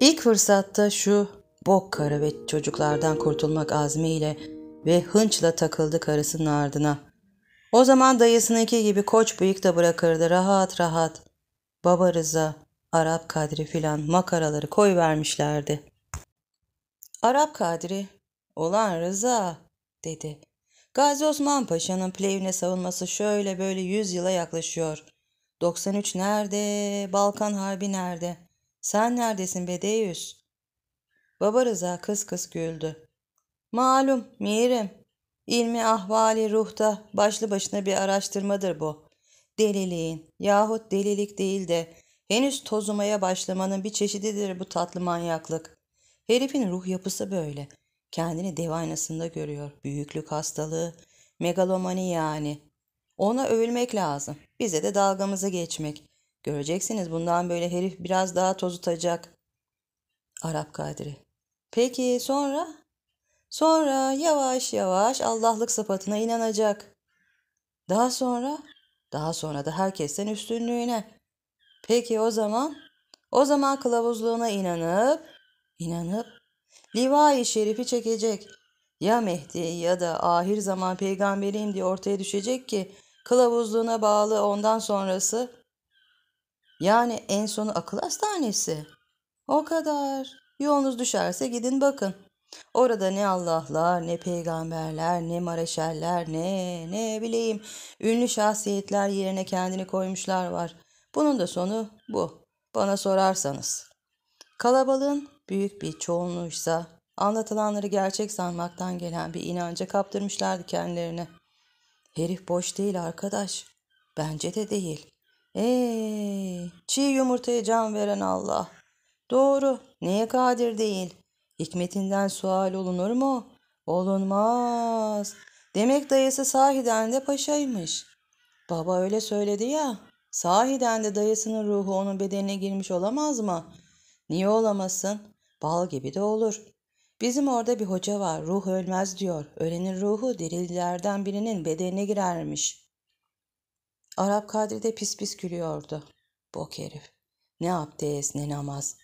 İlk fırsatta şu bok karı ve çocuklardan kurtulmak azmiyle ve hınçla takıldı karısının ardına. O zaman dayısınınki gibi koç bıyık da bırakırdı rahat rahat. Baba Rıza, Arap Kadri filan makaraları koy vermişlerdi. Arap Kadri, olan Rıza dedi. Gazi Osman Paşa'nın Plevne savunması şöyle böyle yüz yıla yaklaşıyor. 93 nerede, Balkan Harbi nerede? Sen neredesin Bedeyüz? Baba Rıza kıs kıs güldü. Malum mirim. İlmi ahvali ruhta başlı başına bir araştırmadır bu. Deliliğin yahut delilik değil de henüz tozumaya başlamanın bir çeşididir bu tatlı manyaklık. Herifin ruh yapısı böyle. Kendini dev aynasında görüyor. Büyüklük hastalığı, megalomani yani. Ona övülmek lazım. Bize de dalgamızı geçmek. Göreceksiniz bundan böyle herif biraz daha toz utacak. Arap Kadri. Peki sonra? Sonra yavaş yavaş Allah'lık sıfatına inanacak. Daha sonra? Daha sonra da herkesten üstünlüğüne. Peki o zaman? O zaman kılavuzluğuna inanıp, inanıp livai şerifi çekecek. Ya Mehdi ya da ahir zaman peygamberiyim diye ortaya düşecek ki kılavuzluğuna bağlı ondan sonrası yani en sonu akıl hastanesi. O kadar. Yolunuz düşerse gidin bakın. Orada ne Allah'lar, ne peygamberler, ne mareşaller, ne ne bileyim ünlü şahsiyetler yerine kendini koymuşlar var. Bunun da sonu bu. Bana sorarsanız. Kalabalığın büyük bir çoğunluğuysa anlatılanları gerçek sanmaktan gelen bir inanca kaptırmışlardı kendilerini. Herif boş değil arkadaş. Bence de değil. Ey, çiğ yumurtaya can veren Allah. Doğru, neye kadir değil. Hikmetinden sual olunur mu? Olunmaz. Demek dayısı sahiden de paşaymış. Baba öyle söyledi ya. Sahiden de dayısının ruhu onun bedenine girmiş olamaz mı? Niye olamasın? Bal gibi de olur. Bizim orada bir hoca var, ruh ölmez diyor. Ölenin ruhu dirilerden birinin bedenine girermiş. Arap Kadri de pis pis gülüyordu. Bok herif. Ne abdest ne namaz.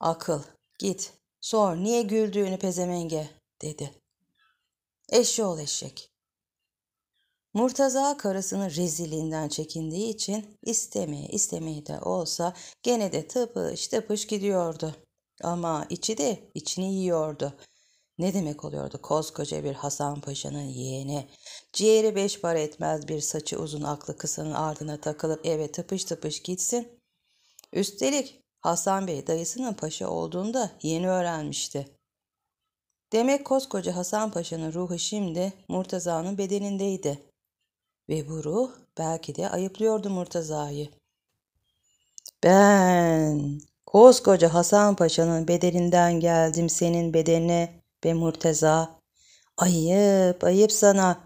Akıl. Git. Sor niye güldüğünü pezemenge dedi. Eşi ol eşek. Murtaza karısının rezilliğinden çekindiği için istemeye istemeye de olsa gene de tıpış tıpış gidiyordu. Ama içi de içini yiyordu. Ne demek oluyordu koskoca bir Hasan Paşa'nın yeğeni? Ciğeri beş para etmez bir saçı uzun aklı kısanın ardına takılıp eve tıpış tıpış gitsin. Üstelik Hasan Bey dayısının paşa olduğunda yeni öğrenmişti. Demek koskoca Hasan Paşa'nın ruhu şimdi Murtaza'nın bedenindeydi. Ve bu ruh belki de ayıplıyordu Murtaza'yı. Ben koskoca Hasan Paşa'nın bedeninden geldim senin bedenine be Murteza. Ayıp, ayıp sana.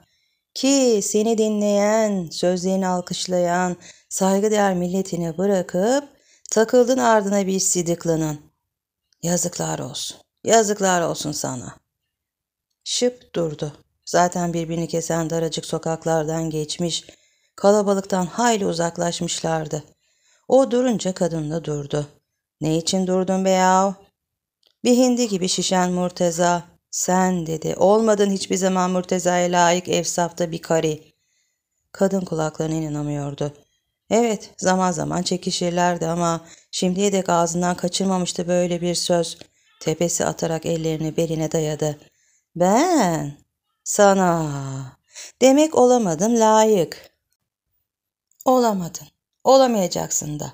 Ki seni dinleyen, sözlerini alkışlayan, saygıdeğer milletini bırakıp takıldın ardına bir sidiklanın. Yazıklar olsun, yazıklar olsun sana. Şıp durdu. Zaten birbirini kesen daracık sokaklardan geçmiş, kalabalıktan hayli uzaklaşmışlardı. O durunca kadın da durdu. Ne için durdun be yahu? Bir hindi gibi şişen Murteza. Sen dedi. Olmadın hiçbir zaman Murteza'ya layık efsafta bir kari. Kadın kulaklarına inanamıyordu. Evet zaman zaman çekişirlerdi ama şimdiye dek ağzından kaçırmamıştı böyle bir söz. Tepesi atarak ellerini beline dayadı. Ben sana demek olamadım layık. Olamadın. Olamayacaksın da.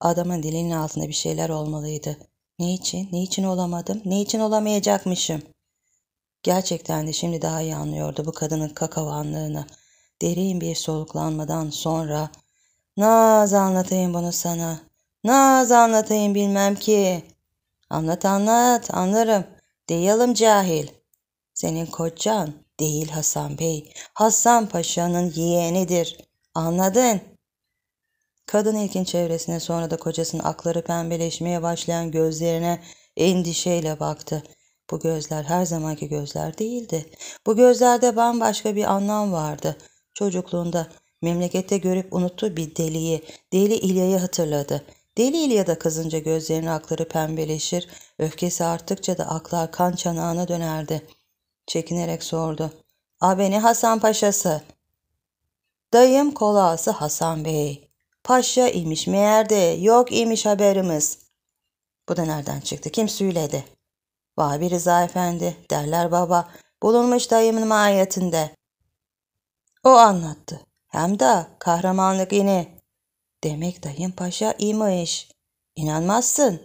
Adamın dilinin altında bir şeyler olmalıydı. Ne için? Ne için olamadım? Ne için olamayacakmışım? Gerçekten de şimdi daha iyi anlıyordu bu kadının kakavanlığını. Derin bir soluklanmadan sonra ''Naz anlatayım bunu sana. Naz anlatayım bilmem ki. Anlat anlat anlarım. Değilim cahil. Senin kocan değil Hasan Bey. Hasan Paşa'nın yeğenidir. Anladın? Kadın ilkin çevresine sonra da kocasının akları pembeleşmeye başlayan gözlerine endişeyle baktı. Bu gözler her zamanki gözler değildi. Bu gözlerde bambaşka bir anlam vardı. Çocukluğunda memlekette görüp unuttuğu bir deliyi, deli İlya'yı hatırladı. Deli İlya da kızınca gözlerinin akları pembeleşir, öfkesi arttıkça da aklar kan çanağına dönerdi. Çekinerek sordu. ''Abeni Hasan Paşası.'' Dayım kolası Hasan Bey. Paşa imiş meğerde yok imiş haberimiz. Bu da nereden çıktı kim söyledi? Vahabi Rıza Efendi derler baba bulunmuş dayımın mahiyetinde. O anlattı. Hem de kahramanlık ini. Demek dayım paşa imiş. İnanmazsın.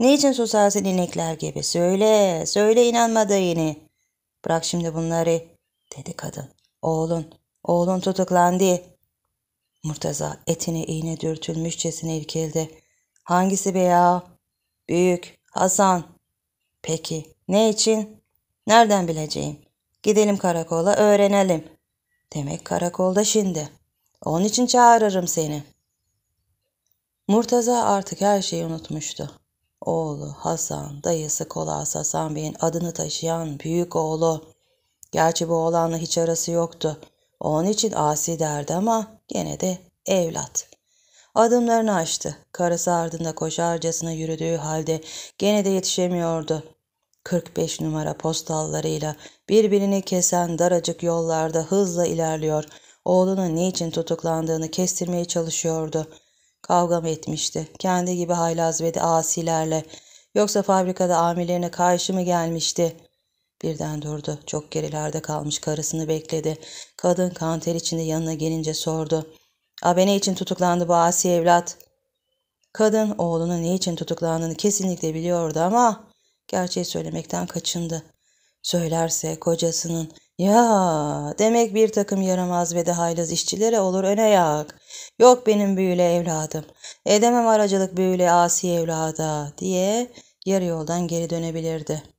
Niçin susarsın inekler gibi? Söyle, söyle inanma dayını. Bırak şimdi bunları, dedi kadın. Oğlun, oğlun tutuklandı. Murtaza etine iğne dürtülmüşçesine ilkildi. Hangisi be ya? Büyük. Hasan. Peki. Ne için? Nereden bileceğim? Gidelim karakola öğrenelim. Demek karakolda şimdi. Onun için çağırırım seni. Murtaza artık her şeyi unutmuştu. Oğlu Hasan, dayısı Kolas Hasan Bey'in adını taşıyan büyük oğlu. Gerçi bu oğlanla hiç arası yoktu. Onun için asi derdi ama gene de evlat. Adımlarını açtı. Karısı ardında koşarcasına yürüdüğü halde gene de yetişemiyordu. 45 numara postallarıyla birbirini kesen daracık yollarda hızla ilerliyor. Oğlunun niçin tutuklandığını kestirmeye çalışıyordu. Kavga etmişti? Kendi gibi haylaz ve de asilerle. Yoksa fabrikada amirlerine karşı mı gelmişti? Birden durdu. Çok gerilerde kalmış karısını bekledi. Kadın kanter içinde yanına gelince sordu. ''Abe ne için tutuklandı bu asi evlat?'' Kadın oğlunun ne için tutuklandığını kesinlikle biliyordu ama gerçeği söylemekten kaçındı. Söylerse kocasının ya demek bir takım yaramaz ve de haylaz işçilere olur öne yak. Yok benim büyüle evladım. Edemem aracılık büyüle asi evlada diye yarı yoldan geri dönebilirdi.''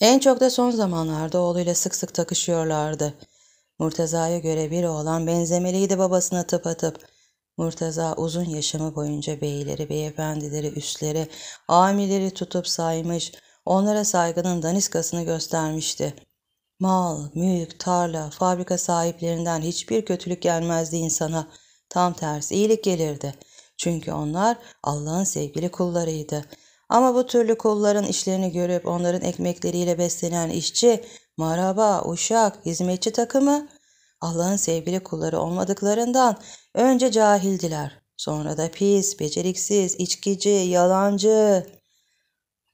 En çok da son zamanlarda oğluyla sık sık takışıyorlardı. Murtaza'ya göre bir oğlan benzemeliydi babasına tıpatıp. Murtaza uzun yaşamı boyunca beyleri, beyefendileri, üstleri, amirleri tutup saymış, onlara saygının daniskasını göstermişti. Mal, mülk, tarla, fabrika sahiplerinden hiçbir kötülük gelmezdi insana. Tam tersi iyilik gelirdi. Çünkü onlar Allah'ın sevgili kullarıydı. Ama bu türlü kolların işlerini görüp onların ekmekleriyle beslenen işçi, maraba, uşak, hizmetçi takımı Allah'ın sevgili kulları olmadıklarından önce cahildiler. Sonra da pis, beceriksiz, içkici, yalancı.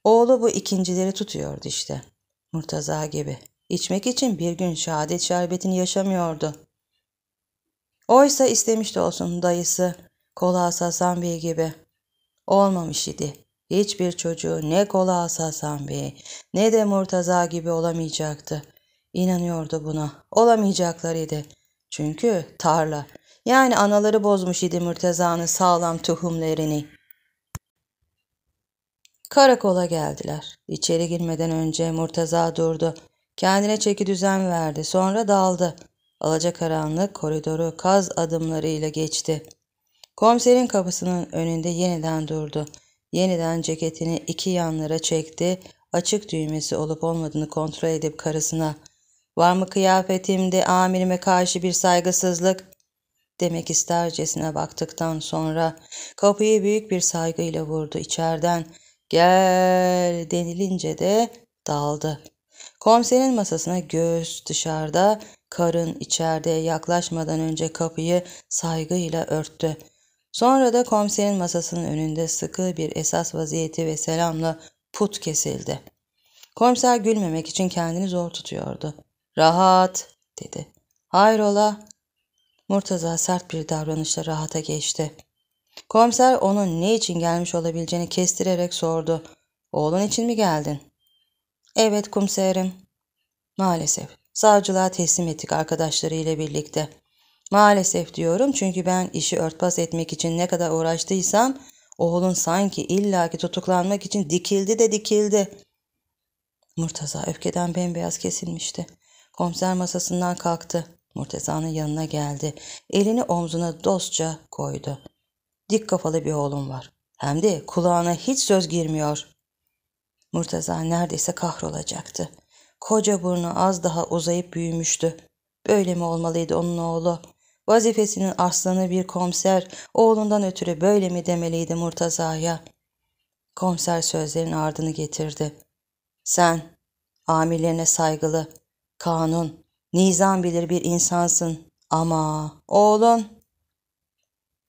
Oğlu bu ikincileri tutuyordu işte. Murtaza gibi. İçmek için bir gün şehadet şerbetini yaşamıyordu. Oysa istemişti olsun dayısı. Kola Hasan Bey gibi. Olmamış idi hiçbir çocuğu ne Kolas Hasan Bey ne de Murtaza gibi olamayacaktı. İnanıyordu buna. Olamayacaklarıydı. Çünkü tarla. Yani anaları bozmuş idi Murtaza'nın sağlam tohumlerini. Karakola geldiler. İçeri girmeden önce Murtaza durdu. Kendine çeki düzen verdi. Sonra daldı. Alacakaranlık koridoru kaz adımlarıyla geçti. Komiserin kapısının önünde yeniden durdu. Yeniden ceketini iki yanlara çekti, açık düğmesi olup olmadığını kontrol edip karısına ''Var mı kıyafetimde amirime karşı bir saygısızlık?'' demek istercesine baktıktan sonra kapıyı büyük bir saygıyla vurdu içeriden. ''Gel'' denilince de daldı. Komiserin masasına göz dışarıda, karın içeride yaklaşmadan önce kapıyı saygıyla örttü. Sonra da komiserin masasının önünde sıkı bir esas vaziyeti ve selamla put kesildi. Komiser gülmemek için kendini zor tutuyordu. Rahat dedi. Hayrola? Murtaza sert bir davranışla rahata geçti. Komiser onun ne için gelmiş olabileceğini kestirerek sordu. Oğlun için mi geldin? Evet komiserim. Maalesef savcılığa teslim ettik arkadaşlarıyla birlikte. Maalesef diyorum çünkü ben işi örtbas etmek için ne kadar uğraştıysam oğlun sanki illaki tutuklanmak için dikildi de dikildi. Murtaza öfkeden bembeyaz kesilmişti. Komiser masasından kalktı. Murtaza'nın yanına geldi. Elini omzuna dostça koydu. Dik kafalı bir oğlum var. Hem de kulağına hiç söz girmiyor. Murtaza neredeyse kahrolacaktı. Koca burnu az daha uzayıp büyümüştü. Böyle mi olmalıydı onun oğlu? Vazifesinin aslanı bir komiser oğlundan ötürü böyle mi demeliydi Murtaza'ya? Komiser sözlerin ardını getirdi. Sen amirlerine saygılı, kanun, nizam bilir bir insansın ama oğlun...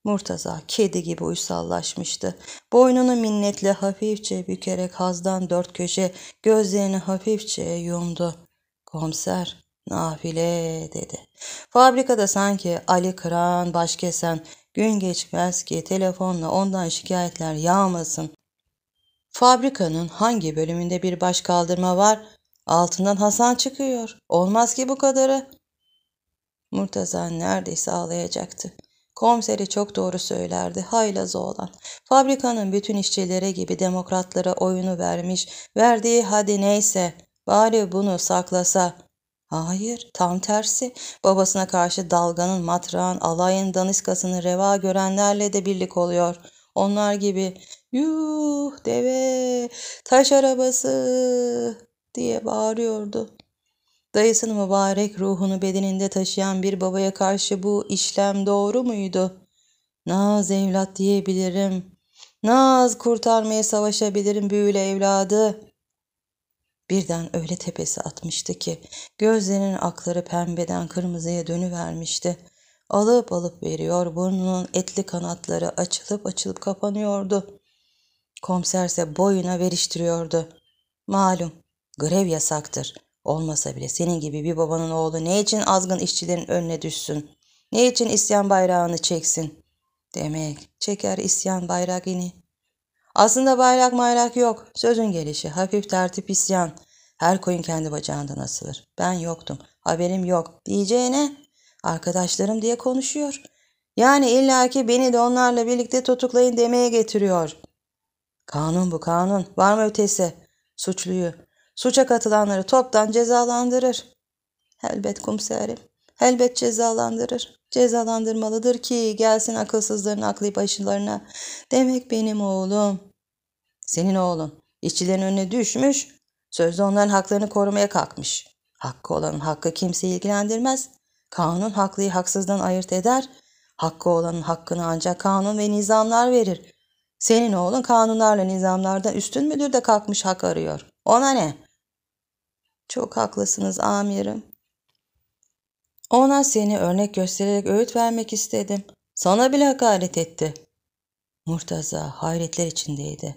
Murtaza kedi gibi uysallaşmıştı. Boynunu minnetle hafifçe bükerek hazdan dört köşe gözlerini hafifçe yumdu. Komiser nafile dedi. Fabrikada sanki Ali Kıran baş kesen gün geçmez ki telefonla ondan şikayetler yağmasın. Fabrikanın hangi bölümünde bir baş kaldırma var? Altından Hasan çıkıyor. Olmaz ki bu kadarı. Murtaza neredeyse ağlayacaktı. Komiseri çok doğru söylerdi haylaz oğlan. Fabrikanın bütün işçilere gibi demokratlara oyunu vermiş, verdiği hadi neyse bari bunu saklasa. Hayır, tam tersi. Babasına karşı dalganın, matrağın, alayın, daniskasını reva görenlerle de birlik oluyor. Onlar gibi yuh deve taş arabası diye bağırıyordu. Dayısının mübarek ruhunu bedeninde taşıyan bir babaya karşı bu işlem doğru muydu? Naz evlat diyebilirim. Naz kurtarmaya savaşabilirim büyülü evladı. Birden öyle tepesi atmıştı ki gözlerinin akları pembeden kırmızıya dönüvermişti. Alıp alıp veriyor burnunun etli kanatları açılıp açılıp kapanıyordu. Komiserse boyuna veriştiriyordu. Malum grev yasaktır. Olmasa bile senin gibi bir babanın oğlu ne için azgın işçilerin önüne düşsün? Ne için isyan bayrağını çeksin? Demek çeker isyan bayrağını aslında bayrak mayrak yok. Sözün gelişi, hafif tertip isyan. Her koyun kendi bacağından asılır. Ben yoktum, haberim yok. Diyeceğine arkadaşlarım diye konuşuyor. Yani illaki beni de onlarla birlikte tutuklayın demeye getiriyor. Kanun bu kanun. Var mı ötesi? Suçluyu. Suça katılanları toptan cezalandırır. Elbet kumserim. Elbet cezalandırır. Cezalandırmalıdır ki gelsin akılsızların aklı başılarına. Demek benim oğlum. Senin oğlun. İşçilerin önüne düşmüş. Sözde onların haklarını korumaya kalkmış. Hakkı olanın hakkı kimseyi ilgilendirmez. Kanun haklıyı haksızdan ayırt eder. Hakkı olanın hakkını ancak kanun ve nizamlar verir. Senin oğlun kanunlarla nizamlardan üstün müdür de kalkmış hak arıyor. Ona ne? Çok haklısınız amirim. Ona seni örnek göstererek öğüt vermek istedim. Sana bile hakaret etti. Murtaza hayretler içindeydi.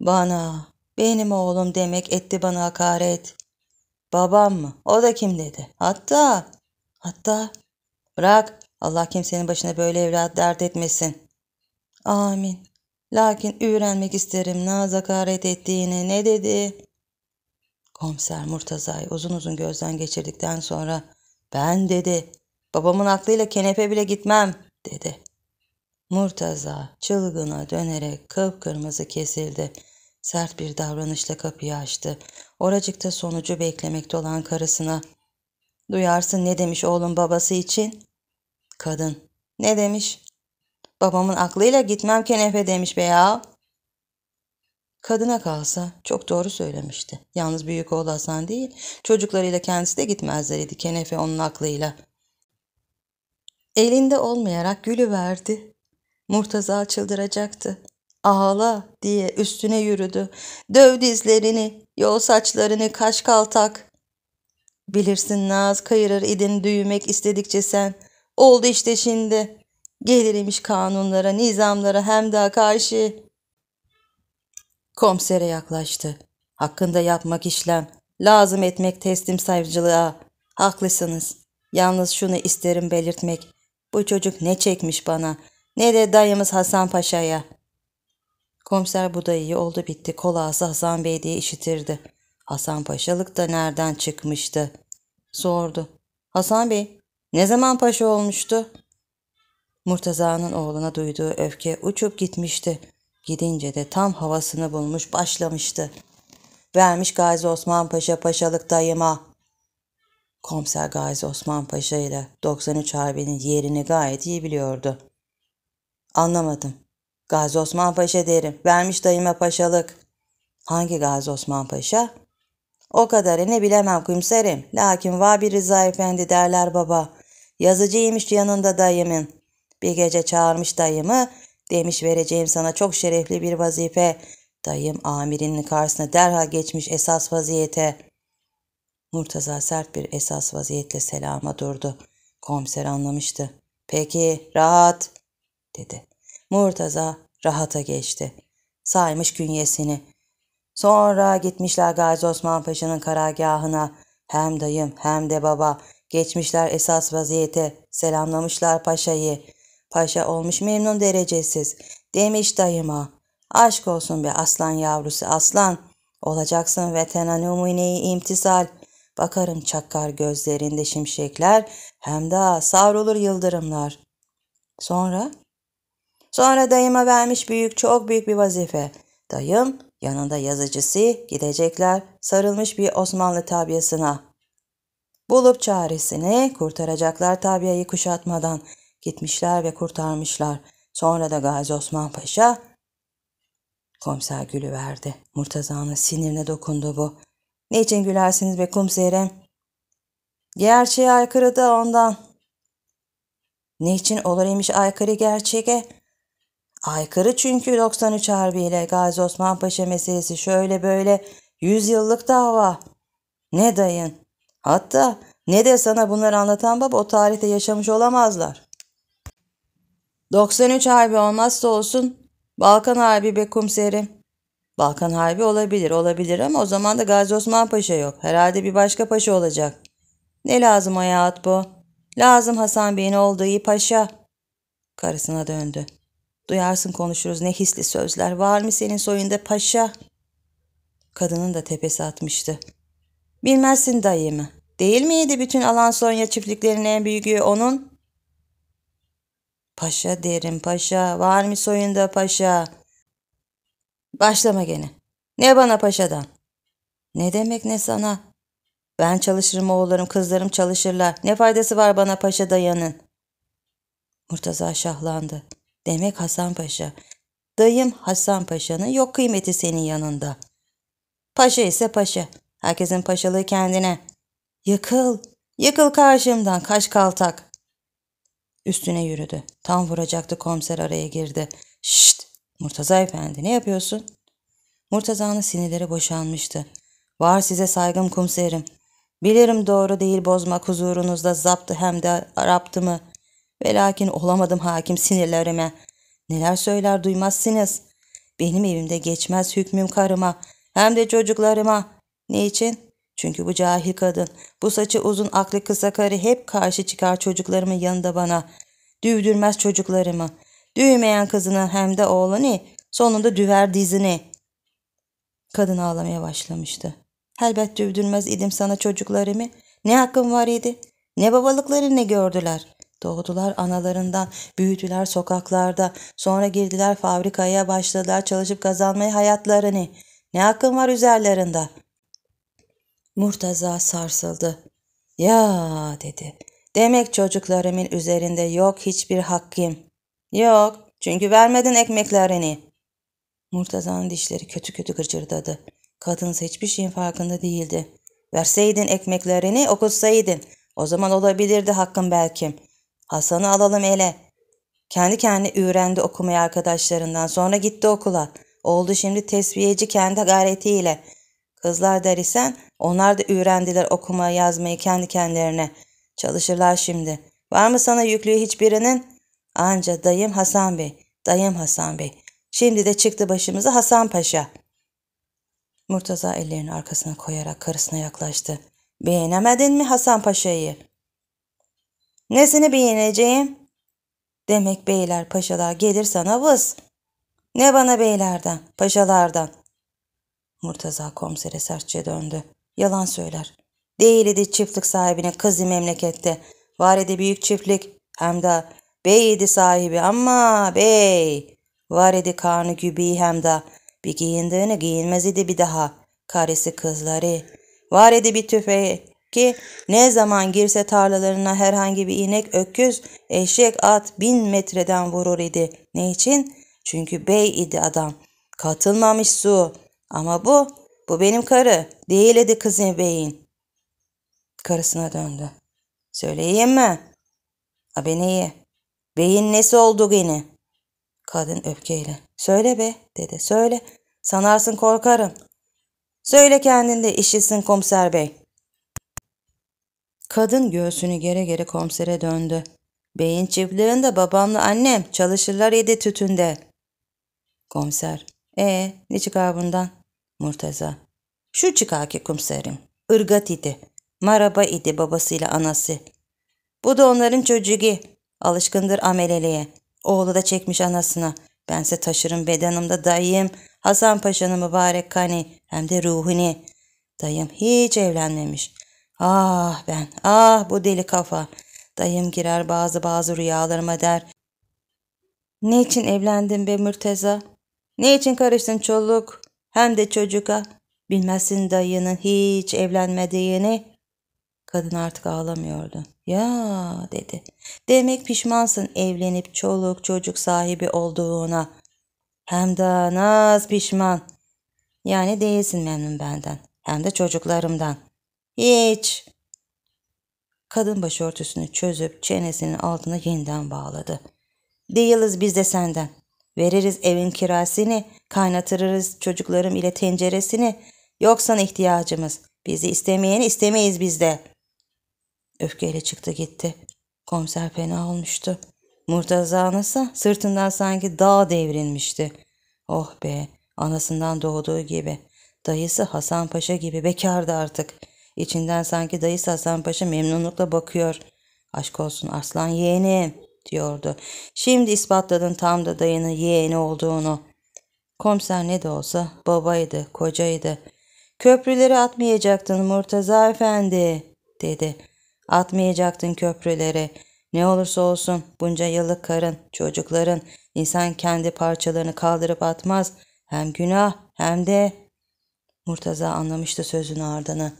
Bana, benim oğlum demek etti bana hakaret. Babam mı? O da kim dedi. Hatta, hatta. Bırak, Allah kimsenin başına böyle evlat dert etmesin. Amin. Lakin öğrenmek isterim Naz hakaret ettiğini ne dedi? Komiser Murtaza'yı uzun uzun gözden geçirdikten sonra ben dedi. Babamın aklıyla kenepe bile gitmem dedi. Murtaza çılgına dönerek kıpkırmızı kesildi. Sert bir davranışla kapıyı açtı. Oracıkta sonucu beklemekte olan karısına. Duyarsın ne demiş oğlum babası için? Kadın. Ne demiş? Babamın aklıyla gitmem kenefe demiş be Kadına kalsa çok doğru söylemişti. Yalnız büyük oğlu Hasan değil, çocuklarıyla kendisi de gitmezler idi Kenefe onun aklıyla. Elinde olmayarak gülü verdi. Murtaza çıldıracaktı. Ağla diye üstüne yürüdü. Döv dizlerini, yol saçlarını kaş kaltak. Bilirsin Naz kayırır idin düğmek istedikçe sen. Oldu işte şimdi. Gelirim kanunlara, nizamlara hem daha karşı. Komisere yaklaştı. Hakkında yapmak işlem, lazım etmek teslim savcılığa. Haklısınız. Yalnız şunu isterim belirtmek. Bu çocuk ne çekmiş bana, ne de dayımız Hasan Paşa'ya. Komiser bu dayıyı oldu bitti kol Hasan Bey diye işitirdi. Hasan Paşalık da nereden çıkmıştı? Sordu. Hasan Bey ne zaman paşa olmuştu? Murtaza'nın oğluna duyduğu öfke uçup gitmişti. Gidince de tam havasını bulmuş başlamıştı. Vermiş Gazi Osman Paşa paşalık dayıma. Komiser Gazi Osman Paşa ile 93 Harbi'nin yerini gayet iyi biliyordu. Anlamadım. Gazi Osman Paşa derim. Vermiş dayıma paşalık. Hangi Gazi Osman Paşa? O ne bilemem kümserim. Lakin va bir Rıza Efendi derler baba. Yazıcıymış yanında dayımın. Bir gece çağırmış dayımı Demiş vereceğim sana çok şerefli bir vazife. Dayım amirinin karşısına derhal geçmiş esas vaziyete. Murtaza sert bir esas vaziyetle selama durdu. Komiser anlamıştı. Peki rahat dedi. Murtaza rahata geçti. Saymış künyesini. Sonra gitmişler Gazi Osman Paşa'nın karargahına. Hem dayım hem de baba geçmişler esas vaziyete. Selamlamışlar paşayı. Paşa olmuş memnun derecesiz. Demiş dayıma. Aşk olsun be aslan yavrusu aslan. Olacaksın vetena numuneyi imtisal. Bakarım çakkar gözlerinde şimşekler. Hem daha savrulur yıldırımlar. Sonra? Sonra dayıma vermiş büyük çok büyük bir vazife. Dayım yanında yazıcısı gidecekler sarılmış bir Osmanlı tabyasına. Bulup çaresini kurtaracaklar tabiayı kuşatmadan. Gitmişler ve kurtarmışlar. Sonra da Gazi Osman Paşa komiser gülüverdi. Murtaza'nın sinirine dokundu bu. Ne için gülersiniz be komiserim? Gerçeğe aykırı da ondan. Ne için olur imiş aykırı gerçeğe? Aykırı çünkü 93 harbiyle Gazi Osman Paşa meselesi şöyle böyle 100 yıllık dava. Ne dayın? Hatta ne de sana bunları anlatan baba o tarihte yaşamış olamazlar. 93 Harbi olmazsa olsun Balkan Harbi be kumserim. Balkan Harbi olabilir olabilir ama o zaman da Gazi Osman Paşa yok. Herhalde bir başka paşa olacak. Ne lazım hayat bu? Lazım Hasan Bey'in olduğu iyi paşa. Karısına döndü. Duyarsın konuşuruz ne hisli sözler. Var mı senin soyunda paşa? Kadının da tepesi atmıştı. Bilmezsin dayımı. Değil miydi bütün Alansonya çiftliklerinin en büyüğü onun? Paşa derim paşa. Var mı soyunda paşa? Başlama gene. Ne bana paşadan? Ne demek ne sana? Ben çalışırım oğullarım, kızlarım çalışırlar. Ne faydası var bana paşa dayanın? Murtaza şahlandı. Demek Hasan Paşa. Dayım Hasan Paşa'nın yok kıymeti senin yanında. Paşa ise paşa. Herkesin paşalığı kendine. Yıkıl, yıkıl karşımdan kaş kaltak. Üstüne yürüdü. Tam vuracaktı komiser araya girdi. Şşt! Murtaza Efendi ne yapıyorsun? Murtaza'nın sinirleri boşanmıştı. Var size saygım kumserim. Bilirim doğru değil bozmak huzurunuzda zaptı hem de araptı mı? Ve lakin olamadım hakim sinirlerime. Neler söyler duymazsınız. Benim evimde geçmez hükmüm karıma. Hem de çocuklarıma. Ne için? Çünkü bu cahil kadın, bu saçı uzun aklı kısa karı hep karşı çıkar çocuklarımın yanında bana. Düğdürmez çocuklarımı. Düğmeyen kızını hem de oğlanı, sonunda düver dizini. Kadın ağlamaya başlamıştı. Elbet düğdürmez idim sana çocuklarımı. Ne hakkım var idi? Ne babalıkları ne gördüler. Doğdular analarından, büyüdüler sokaklarda, sonra girdiler fabrikaya başladılar çalışıp kazanmaya hayatlarını. Ne hakkım var üzerlerinde?'' Murtaza sarsıldı. Ya dedi. Demek çocuklarımın üzerinde yok hiçbir hakkım. Yok çünkü vermedin ekmeklerini. Murtaza'nın dişleri kötü kötü gıcırdadı. Kadın hiçbir şeyin farkında değildi. Verseydin ekmeklerini okutsaydın. O zaman olabilirdi hakkım belki. Hasan'ı alalım ele. Kendi kendi öğrendi okumayı arkadaşlarından. Sonra gitti okula. Oldu şimdi tesviyeci kendi gayretiyle.'' Kızlar der isen onlar da öğrendiler okuma yazmayı kendi kendilerine. Çalışırlar şimdi. Var mı sana yüklüğü hiçbirinin? Anca dayım Hasan Bey, dayım Hasan Bey. Şimdi de çıktı başımıza Hasan Paşa. Murtaza ellerini arkasına koyarak karısına yaklaştı. Beğenemedin mi Hasan Paşa'yı? Nesini beğeneceğim? Demek beyler paşalar gelir sana vız. Ne bana beylerden, paşalardan. Murtaza komisere sertçe döndü. Yalan söyler. Değil idi çiftlik sahibine kızı memlekette. Var idi büyük çiftlik. Hem de bey idi sahibi ama bey. Var idi kanı gübi hem de. Bir giyindiğini giyinmez idi bir daha. Karısı kızları. Var idi bir tüfeği ki ne zaman girse tarlalarına herhangi bir inek, öküz, eşek, at bin metreden vurur idi. Ne için? Çünkü bey idi adam. Katılmamış su. Ama bu, bu benim karı. Değil dedi kızın beyin. Karısına döndü. Söyleyeyim mi? Abeneyi. Beyin nesi oldu gene? Kadın öfkeyle. Söyle be dedi. Söyle. Sanarsın korkarım. Söyle kendinde işitsin komiser bey. Kadın göğsünü geri geri komisere döndü. Beyin çiftliğinde babamla annem çalışırlar yedi tütünde. Komiser. E ee, ne çıkar bundan? Murteza, Şu çıkaki kumserim. Irgat idi. Maraba idi babasıyla anası. Bu da onların çocuğu. Alışkındır ameleliğe. Oğlu da çekmiş anasına. Bense taşırım bedenimde dayım. Hasan Paşa'nın mübarek kani hem de ruhuni. Dayım hiç evlenmemiş. Ah ben, ah bu deli kafa. Dayım girer bazı bazı rüyalarıma der. Ne için evlendin be Mürteza? Ne için karıştın çoluk? Hem de çocuğa. bilmesin dayının hiç evlenmediğini. Kadın artık ağlamıyordu. Ya dedi. Demek pişmansın evlenip çoluk çocuk sahibi olduğuna. Hem de naz pişman. Yani değilsin memnun benden. Hem de çocuklarımdan. Hiç. Kadın başörtüsünü çözüp çenesinin altına yeniden bağladı. Değiliz biz de senden. Veririz evin kirasını, kaynatırız çocuklarım ile tenceresini. Yoksan ihtiyacımız. Bizi istemeyeni istemeyiz biz de. Öfkeyle çıktı gitti. Komiser fena olmuştu. Murtaza anası sırtından sanki dağ devrilmişti. Oh be, anasından doğduğu gibi. Dayısı Hasan Paşa gibi bekardı artık. İçinden sanki dayısı Hasan Paşa memnunlukla bakıyor. Aşk olsun aslan yeğenim diyordu. Şimdi ispatladın tam da dayının yeğeni olduğunu. Komiser ne de olsa babaydı, kocaydı. Köprüleri atmayacaktın Murtaza Efendi dedi. Atmayacaktın köprüleri. Ne olursa olsun bunca yıllık karın, çocukların insan kendi parçalarını kaldırıp atmaz. Hem günah hem de... Murtaza anlamıştı sözün ardını.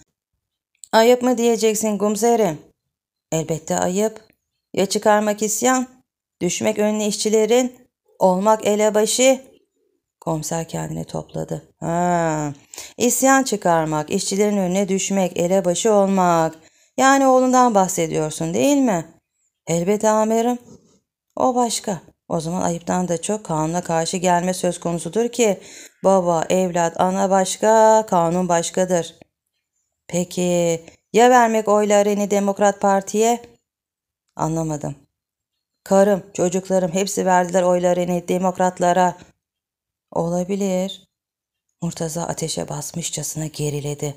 Ayıp mı diyeceksin Gumzerim? Elbette ayıp. Ya çıkarmak isyan, düşmek önüne işçilerin, olmak elebaşı. Komiser kendini topladı. Ha, isyan çıkarmak, işçilerin önüne düşmek, elebaşı olmak. Yani oğlundan bahsediyorsun değil mi? Elbette amirim. O başka. O zaman ayıptan da çok kanuna karşı gelme söz konusudur ki baba, evlat, ana başka, kanun başkadır. Peki ya vermek oylarını Demokrat Parti'ye? Anlamadım. Karım, çocuklarım hepsi verdiler oylarını demokratlara. Olabilir. Murtaza ateşe basmışçasına geriledi.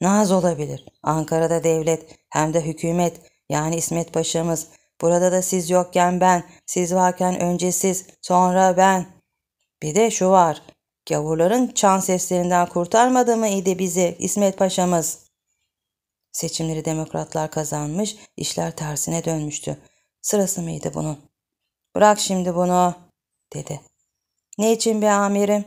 Naz olabilir. Ankara'da devlet hem de hükümet yani İsmet Paşa'mız. Burada da siz yokken ben, siz varken önce siz, sonra ben. Bir de şu var. Gavurların çan seslerinden kurtarmadı mı idi bizi İsmet Paşa'mız?'' Seçimleri demokratlar kazanmış, işler tersine dönmüştü. Sırası mıydı bunun? Bırak şimdi bunu, dedi. Ne için bir amirim?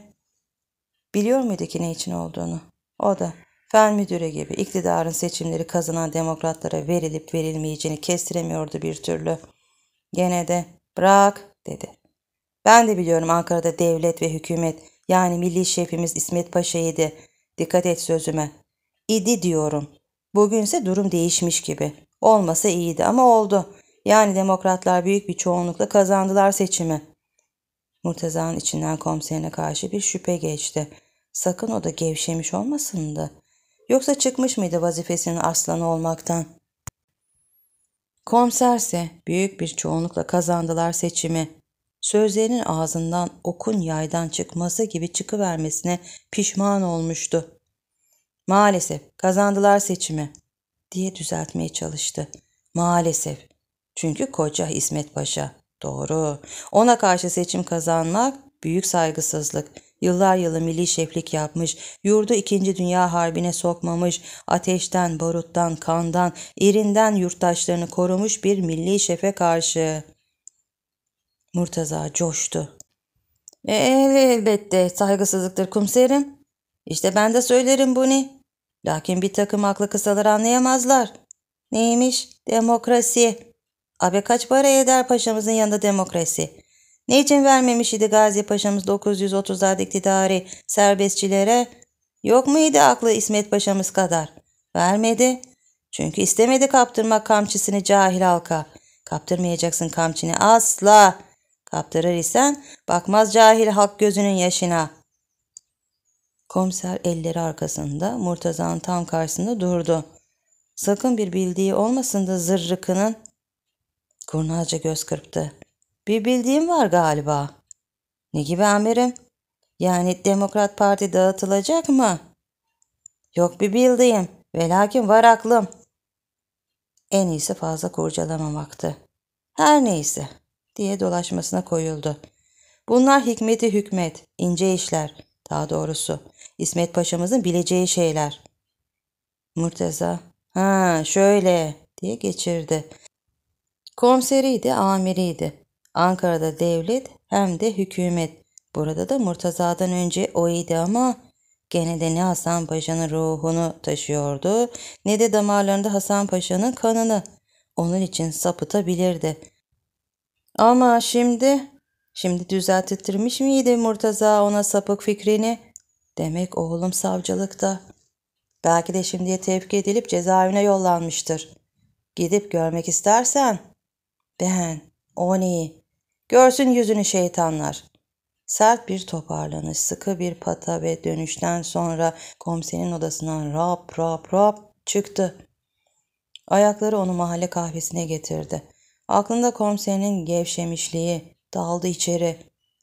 Biliyor muydu ki ne için olduğunu? O da fen müdürü gibi iktidarın seçimleri kazanan demokratlara verilip verilmeyeceğini kestiremiyordu bir türlü. Gene de bırak, dedi. Ben de biliyorum Ankara'da devlet ve hükümet yani milli şefimiz İsmet Paşa'ydı. Dikkat et sözüme. İdi diyorum. Bugün ise durum değişmiş gibi. Olmasa iyiydi ama oldu. Yani demokratlar büyük bir çoğunlukla kazandılar seçimi. Murtaza'nın içinden komiserine karşı bir şüphe geçti. Sakın o da gevşemiş olmasın da. Yoksa çıkmış mıydı vazifesinin aslanı olmaktan? Komiserse büyük bir çoğunlukla kazandılar seçimi. Sözlerinin ağzından okun yaydan çıkması gibi çıkıvermesine pişman olmuştu. Maalesef kazandılar seçimi diye düzeltmeye çalıştı. Maalesef. Çünkü koca İsmet Paşa. Doğru. Ona karşı seçim kazanmak büyük saygısızlık. Yıllar yılı milli şeflik yapmış, yurdu İkinci Dünya Harbi'ne sokmamış, ateşten, baruttan, kandan, irinden yurttaşlarını korumuş bir milli şefe karşı. Murtaza coştu. E, elbette saygısızlıktır kumserim. İşte ben de söylerim bunu. Lakin bir takım aklı kısalar anlayamazlar. Neymiş? Demokrasi. Abi kaç para eder paşamızın yanında demokrasi? Ne için vermemiş idi Gazi paşamız 930'larda iktidarı serbestçilere? Yok muydu aklı İsmet paşamız kadar? Vermedi. Çünkü istemedi kaptırmak kamçısını cahil halka. Kaptırmayacaksın kamçını asla. Kaptırır isen bakmaz cahil halk gözünün yaşına.'' Komiser elleri arkasında Murtaza'nın tam karşısında durdu. Sakın bir bildiği olmasın da zırrıkının. Kurnazca göz kırptı. Bir bildiğim var galiba. Ne gibi amirim? Yani Demokrat Parti dağıtılacak mı? Yok bir bildiğim. Ve lakin var aklım. En iyisi fazla kurcalamamaktı. Her neyse diye dolaşmasına koyuldu. Bunlar hikmeti hükmet, ince işler, daha doğrusu. İsmet Paşa'mızın bileceği şeyler. Murtaza, ha şöyle diye geçirdi. Komiseriydi, amiriydi. Ankara'da devlet hem de hükümet. Burada da Murtaza'dan önce o idi ama gene de ne Hasan Paşa'nın ruhunu taşıyordu ne de damarlarında Hasan Paşa'nın kanını. Onun için sapıtabilirdi. Ama şimdi, şimdi düzelttirmiş miydi Murtaza ona sapık fikrini?'' Demek oğlum savcılıkta. Belki de şimdiye tepki edilip cezaevine yollanmıştır. Gidip görmek istersen. Ben, Oni. Görsün yüzünü şeytanlar. Sert bir toparlanış, sıkı bir pata ve dönüşten sonra komiserin odasından rap rap rap çıktı. Ayakları onu mahalle kahvesine getirdi. Aklında komiserinin gevşemişliği. Daldı içeri.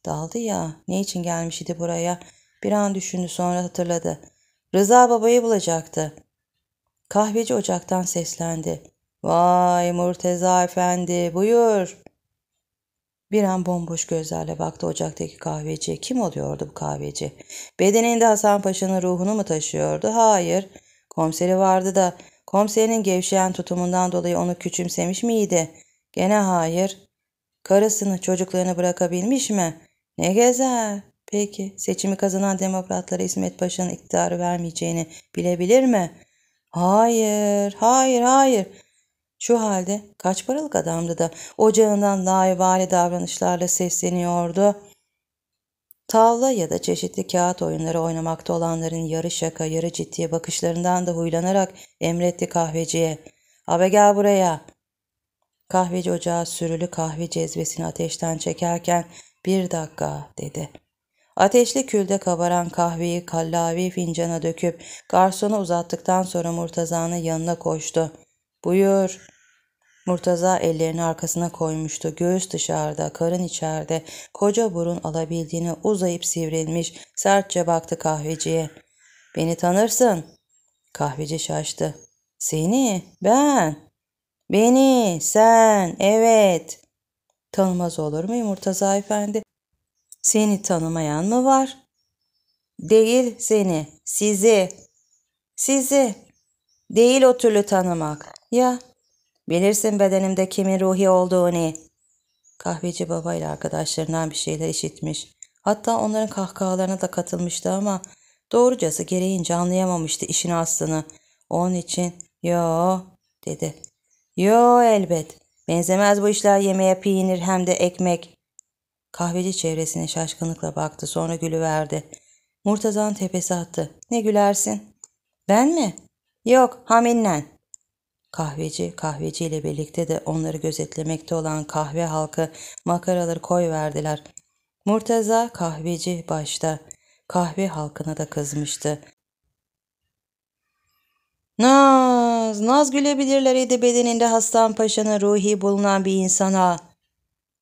Daldı ya. Ne için gelmişti buraya? Bir an düşündü sonra hatırladı. Rıza babayı bulacaktı. Kahveci ocaktan seslendi. Vay Murteza efendi buyur. Bir an bomboş gözlerle baktı ocaktaki kahveci. Kim oluyordu bu kahveci? Bedeninde Hasan Paşa'nın ruhunu mu taşıyordu? Hayır. Komiseri vardı da komiserinin gevşeyen tutumundan dolayı onu küçümsemiş miydi? Gene hayır. Karısını çocuklarını bırakabilmiş mi? Ne gezer. Peki seçimi kazanan demokratlara İsmet Paşa'nın iktidarı vermeyeceğini bilebilir mi? Hayır, hayır, hayır. Şu halde kaç paralık adamdı da ocağından laivali davranışlarla sesleniyordu. Tavla ya da çeşitli kağıt oyunları oynamakta olanların yarı şaka yarı ciddiye bakışlarından da huylanarak emretti kahveciye. Abi gel buraya. Kahveci ocağı sürülü kahve cezvesini ateşten çekerken bir dakika dedi. Ateşli külde kabaran kahveyi kallavi fincana döküp garsona uzattıktan sonra Murtaza'nın yanına koştu. Buyur. Murtaza ellerini arkasına koymuştu. Göğüs dışarıda, karın içeride. Koca burun alabildiğine uzayıp sivrilmiş. Sertçe baktı kahveciye. Beni tanırsın. Kahveci şaştı. Seni, ben. Beni, sen, evet. Tanımaz olur mu Murtaza Efendi? Seni tanımayan mı var? Değil seni, sizi. Sizi. Değil o türlü tanımak. Ya, bilirsin bedenimde kimin ruhi olduğunu. Kahveci babayla arkadaşlarından bir şeyler işitmiş. Hatta onların kahkahalarına da katılmıştı ama doğrucası gereğince anlayamamıştı işin aslını. Onun için yo dedi. Yo elbet. Benzemez bu işler yemeğe peynir hem de ekmek. Kahveci çevresine şaşkınlıkla baktı sonra gülüverdi. Murtaza'nın tepesi attı. Ne gülersin? Ben mi? Yok haminlen. Kahveci, kahveci ile birlikte de onları gözetlemekte olan kahve halkı makaraları koy verdiler. Murtaza kahveci başta kahve halkına da kızmıştı. Naz, naz gülebilirler idi bedeninde Hasan Paşa'nın ruhi bulunan bir insana.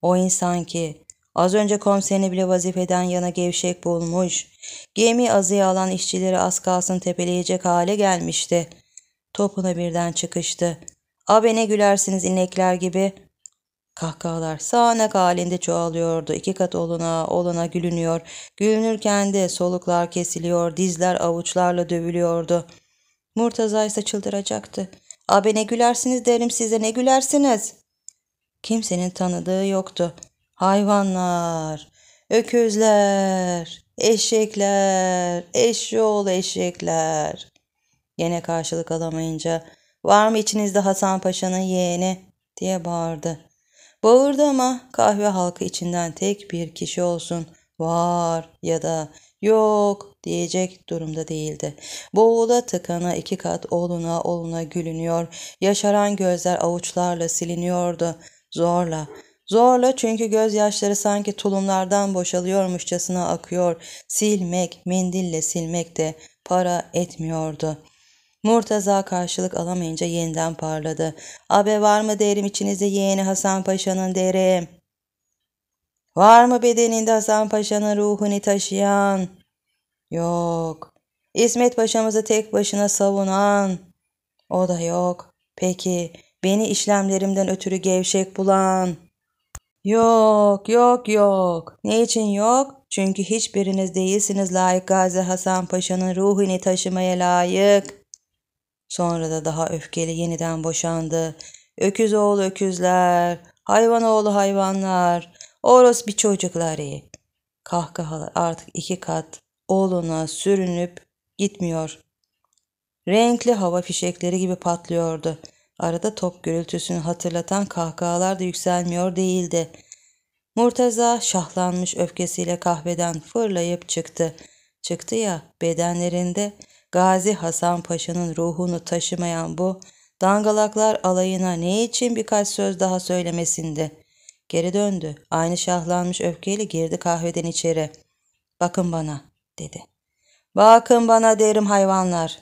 O insan ki Az önce komiserini bile vazifeden yana gevşek bulmuş. Gemi azıya alan işçileri az kalsın tepeleyecek hale gelmişti. Topuna birden çıkıştı. Abi ne gülersiniz inekler gibi. Kahkahalar sağanak halinde çoğalıyordu. İki kat oluna olana gülünüyor. Gülünürken de soluklar kesiliyor. Dizler avuçlarla dövülüyordu. Murtaza ise çıldıracaktı. Abi ne gülersiniz derim size ne gülersiniz. Kimsenin tanıdığı yoktu. Hayvanlar, öküzler, eşekler, eşyol eşekler. yine karşılık alamayınca var mı içinizde Hasan Paşa'nın yeğeni diye bağırdı. Bağırdı ama kahve halkı içinden tek bir kişi olsun var ya da yok diyecek durumda değildi. Boğula tıkana iki kat oluna oluna gülünüyor, yaşaran gözler avuçlarla siliniyordu. Zorla Zorla çünkü gözyaşları sanki tulumlardan boşalıyormuşçasına akıyor. Silmek, mendille silmek de para etmiyordu. Murtaza karşılık alamayınca yeniden parladı. Abe var mı derim içinizde yeğeni Hasan Paşa'nın derim. Var mı bedeninde Hasan Paşa'nın ruhunu taşıyan? Yok. İsmet Paşa'mızı tek başına savunan? O da yok. Peki beni işlemlerimden ötürü gevşek bulan?'' Yok, yok, yok. Ne için yok? Çünkü hiçbiriniz değilsiniz layık Gazi Hasan Paşa'nın ruhunu taşımaya layık. Sonra da daha öfkeli yeniden boşandı. Öküz oğlu öküzler, hayvan oğlu hayvanlar, oros bir çocukları. Kahkahalar artık iki kat oğluna sürünüp gitmiyor. Renkli hava fişekleri gibi patlıyordu. Arada top gürültüsünü hatırlatan kahkahalar da yükselmiyor değildi. Murtaza şahlanmış öfkesiyle kahveden fırlayıp çıktı. Çıktı ya bedenlerinde Gazi Hasan Paşa'nın ruhunu taşımayan bu dangalaklar alayına ne için birkaç söz daha söylemesinde. Geri döndü. Aynı şahlanmış öfkeyle girdi kahveden içeri. Bakın bana dedi. Bakın bana derim hayvanlar.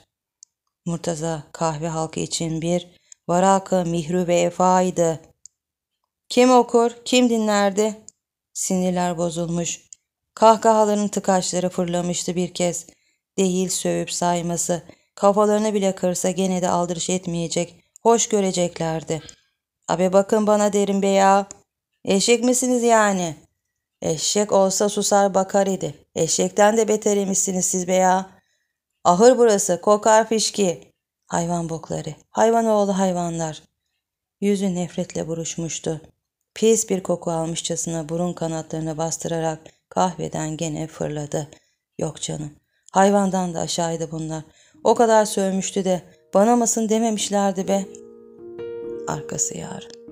Murtaza kahve halkı için bir Varakı, mihrü ve efaydı. Kim okur, kim dinlerdi? Sinirler bozulmuş. Kahkahaların tıkaçları fırlamıştı bir kez. Değil sövüp sayması. Kafalarını bile kırsa gene de aldırış etmeyecek. Hoş göreceklerdi. Abi bakın bana derim be ya. Eşek misiniz yani? Eşek olsa susar bakar idi. Eşekten de beter imişsiniz siz be ya. Ahır burası kokar fişki. Hayvan bokları, hayvan oğlu hayvanlar. Yüzü nefretle buruşmuştu. Pis bir koku almışçasına burun kanatlarını bastırarak kahveden gene fırladı. Yok canım, hayvandan da aşağıydı bunlar. O kadar sövmüştü de bana mısın dememişlerdi be. Arkası yarın.